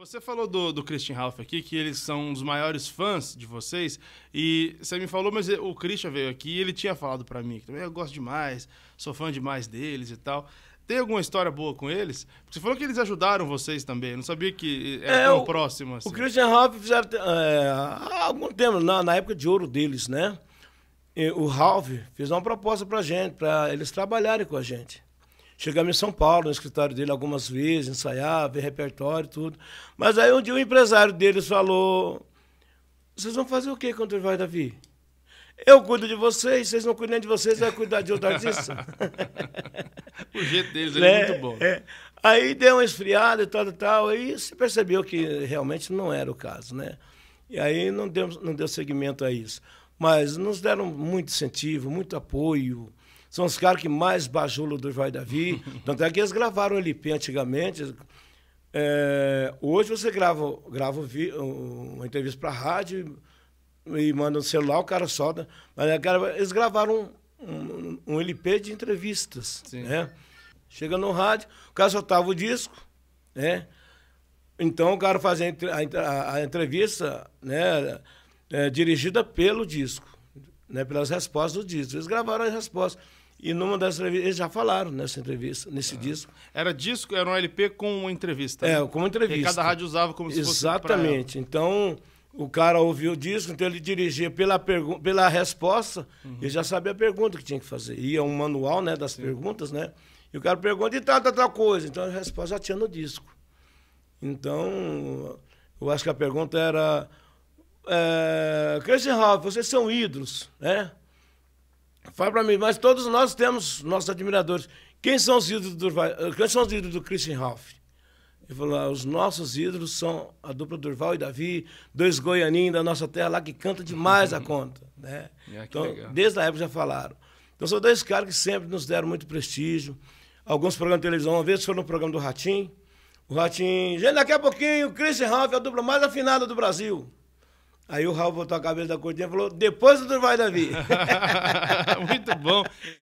Você falou do, do Christian Ralph aqui, que eles são um dos maiores fãs de vocês. E você me falou, mas o Christian veio aqui e ele tinha falado para mim que também eu gosto demais, sou fã demais deles e tal. Tem alguma história boa com eles? Porque você falou que eles ajudaram vocês também. Eu não sabia que era é, tão o, próximo assim. O Christian Ralph fizeram é, há algum tempo, na, na época de ouro deles, né? E o Ralph fez uma proposta pra gente, pra eles trabalharem com a gente. Chegamos em São Paulo, no escritório dele algumas vezes, ensaiava, repertório, tudo. Mas aí um dia o empresário deles falou: Vocês vão fazer o que quando ele vai, Davi? Eu cuido de vocês, vocês não cuidam de vocês, vai cuidar de outro artista. o jeito deles é né? muito bom. É. Aí deu uma esfriada e tal e tal, aí se percebeu que realmente não era o caso, né? E aí não deu, não deu seguimento a isso. Mas nos deram muito incentivo, muito apoio, são os caras que mais bajulam do e Davi. Tanto é que eles gravaram LP antigamente. É, hoje você grava, grava uma entrevista para rádio e manda no um celular, o cara solta. Mas é eles gravaram um, um, um, LP de entrevistas. Né? Chega no rádio, o cara soltava o disco, né? Então o cara fazia a, a, a entrevista né, é, dirigida pelo disco né, pelas respostas do disco. Eles gravaram as respostas. E numa das entrevistas, eles já falaram nessa entrevista, nesse é. disco. Era disco, era um LP com uma entrevista. É, né? com uma entrevista. E cada rádio usava como se Exatamente. fosse Exatamente. Então, o cara ouviu o disco, então ele dirigia pela, pela resposta, uhum. ele já sabia a pergunta que tinha que fazer. Ia um manual, né, das Sim. perguntas, né? E o cara pergunta, e tal, outra tal coisa. Então, a resposta já tinha no disco. Então, eu acho que a pergunta era Chris eh, Christian Ralph, vocês são ídolos, né? Fala para mim, mas todos nós temos nossos admiradores. Quem são os ídolos do, eh, quem são os ídolos do Christian Ralph? Ele falou: ah, os nossos ídolos são a dupla Durval e Davi, dois goianinhos da nossa terra lá que canta demais a conta. Né? É, então, legal. desde a época já falaram. Então, são dois caras que sempre nos deram muito prestígio. Alguns programas de televisão, uma vez foram no programa do Ratim. O Ratim, gente, daqui a pouquinho, o Christian Ralph é a dupla mais afinada do Brasil. Aí o Raul botou a cabeça da cortina e falou: depois o Durval Davi. Muito bom.